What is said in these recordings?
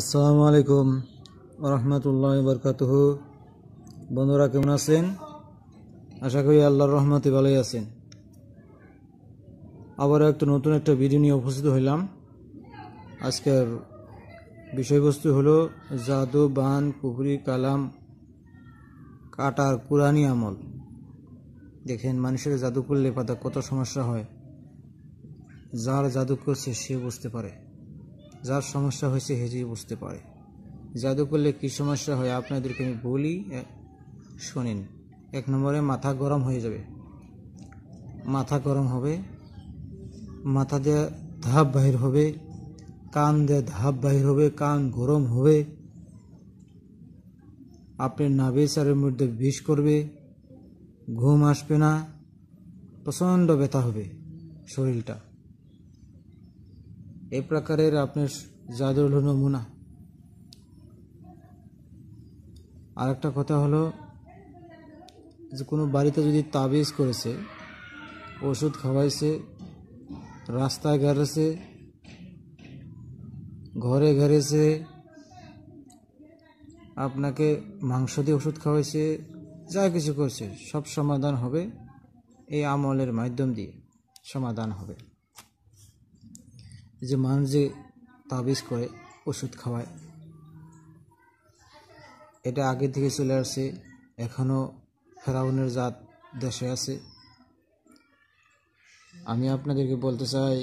আসসালামু আলাইকুম রহমতুল্লাহ বরকাতহ বন্ধুরা কেমন আছেন আশা করি আল্লাহর রহমতে ভালোই আছেন আবারও একটা নতুন একটা ভিডিও নিয়ে উপস্থিত হইলাম আজকের বিষয়বস্তু হলো জাদু বান পুকুরি কালাম কাটার কুরানি আমল দেখেন মানুষের জাদু করলে পাতা কত সমস্যা হয় যার জাদু করছে সে বুঝতে পারে যার সমস্যা হয়েছে হেজি বুঝতে পারে জাদু করলে কী সমস্যা হয় আপনাদেরকে আমি বলি শোনেন এক নম্বরে মাথা গরম হয়ে যাবে মাথা গরম হবে মাথা দিয়ে ধাপ বাহির হবে কান দেয়া ধাপ বাহির হবে কান গরম হবে আপনি নাভেসারের মধ্যে বিষ করবে ঘুম আসবে না প্রচণ্ড ব্যথা হবে শরীরটা এই প্রকারের আপনার জাদুর হলো নমুনা আর একটা কথা হলো যে কোনো বাড়িতে যদি তাবিজ করেছে ওষুধ খাওয়াইছে রাস্তায় গেড়েছে ঘরে ঘেরেছে আপনাকে মাংস দিয়ে ওষুধ খাওয়াইছে যা কিছু করছে সব সমাধান হবে এই আমলের মাধ্যম দিয়ে সমাধান হবে যে মানুষ যে তাবিজ করে ওষুধ খাওয়ায় এটা আগে থেকে চলে আসছে এখনও ফেরাউনের জাত দেশে আছে আমি আপনাদেরকে বলতে চাই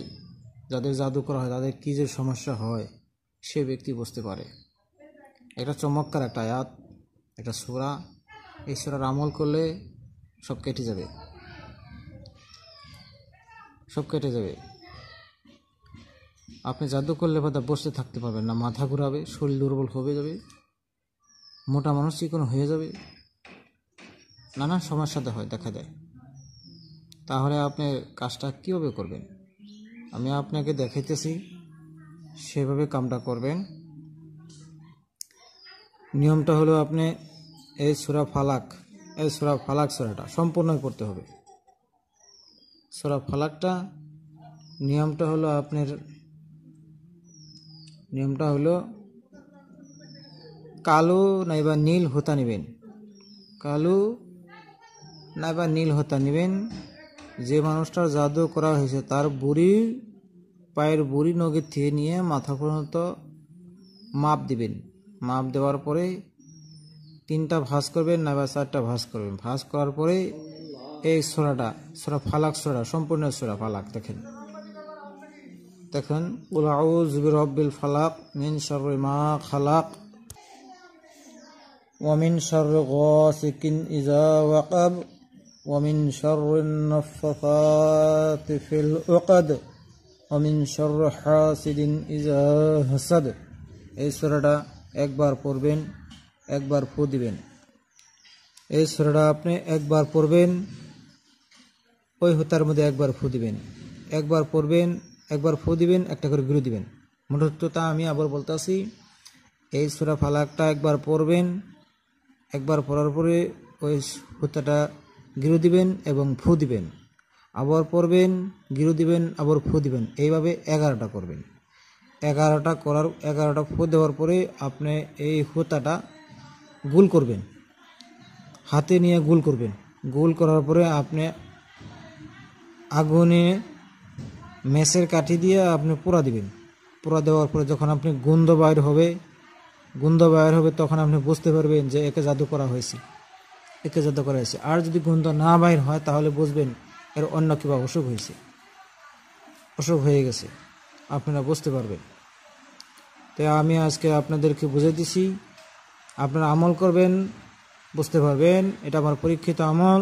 যাদের জাদু করা হয় তাদের কী যে সমস্যা হয় সে ব্যক্তি বুঝতে পারে একটা চমৎকার একটা আয়াত একটা সোরা এই সোরার আমল করলে সব কেটে যাবে সব কেটে যাবে আপনি জাদু করলে বাদা বসে থাকতে পারবেন না মাথা ঘুরাবে শরীর দুর্বল হয়ে যাবে মোটা মানুষ কোনো হয়ে যাবে নানান সমস্যাতে হয় দেখা দেয় তাহলে আপনি কাজটা কীভাবে করবেন আমি আপনাকে দেখাইতেছি সেভাবে কামটা করবেন নিয়মটা হলো আপনি এই সুরা ফালাক এই সুরা ফালাক সুরাটা সম্পূর্ণই করতে হবে সুরা ফালাকটা নিয়মটা হলো আপনার নিয়মটা হলো কালো নাইবা নীল হতা নেবেন কালো নাইবা নীল হতা নেবেন যে মানুষটার জাদু করা হয়েছে তার বুড়ির পায়ের বুড়ি নগে থেকে নিয়ে মাথা পর্যন্ত মাপ দিবেন মাপ দেওয়ার পরে তিনটা ভাঁজ করবেন নাইবা চারটা ভাঁজ করবেন ভাঁজ করার পরে এই সোরাটা সোরা ফালাক সোরা সম্পূর্ণ সোরা ফালাক দেখেন দেখেন উলাউজ ফালাক মিন শর মা খালাক ومن شر غاسق إذا وقب ومن شر النفثات في العقد ومن شر حاسد إذا حسد এই সুরাটা একবার পড়বেন একবার ফু দিবেন এই সুরাটা আপনি একবার পড়বেন ওই হোতার মধ্যে একবার ফু দিবেন একবার পড়বেন একবার ফু দিবেন একটা করে বিরু দিবেন তা আমি আবার বলতেছি এই সুরা ফালাকটা একবার পড়বেন একবার পড়ার পরে ওই হুতাটা গিরু দিবেন এবং ফু দিবেন আবার পড়বেন গিরু দিবেন আবার ফু দিবেন এইভাবে এগারোটা করবেন এগারোটা করার এগারোটা ফু দেওয়ার পরে আপনি এই হুতাটা গুল করবেন হাতে নিয়ে গুল করবেন গুল করার পরে আপনি আগুনে মেসের কাঠি দিয়ে আপনি পোড়া দিবেন পোড়া দেওয়ার পরে যখন আপনি গুন্ধ বাইর হবে গুন্ধ বাইর হবে তখন আপনি বুঝতে পারবেন যে একে জাদু করা হয়েছে একে জাদু করা হয়েছে আর যদি গুন্ধ না বাইর হয় তাহলে বুঝবেন এর অন্য কিবা অসুখ হয়েছে অসুখ হয়ে গেছে আপনারা বুঝতে পারবেন তো আমি আজকে আপনাদেরকে বুঝে দিছি আপনারা আমল করবেন বুঝতে পারবেন এটা আমার পরীক্ষিত আমল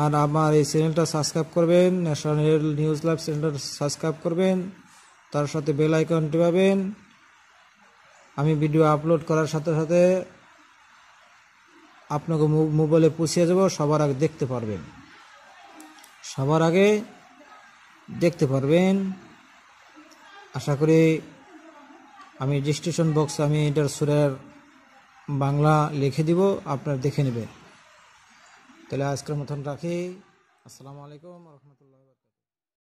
আর আমার এই চ্যানেলটা সাবস্ক্রাইব করবেন ন্যাশনাল নিউজ লাইভ চ্যানেলটা সাবস্ক্রাইব করবেন তার সাথে বেল আইকনটি পাবেন আমি ভিডিও আপলোড করার সাথে সাথে আপনাকে মোবাইলে পুষিয়ে যাব সবার আগে দেখতে পারবেন সবার আগে দেখতে পারবেন আশা করি আমি ডিস্ট্রিকশন বক্স আমি এটার সুরের বাংলা লিখে দিব আপনারা দেখে নেবেন তাহলে আজকের মতন রাখি আসসালামু আলাইকুম রহমতুল্লাহ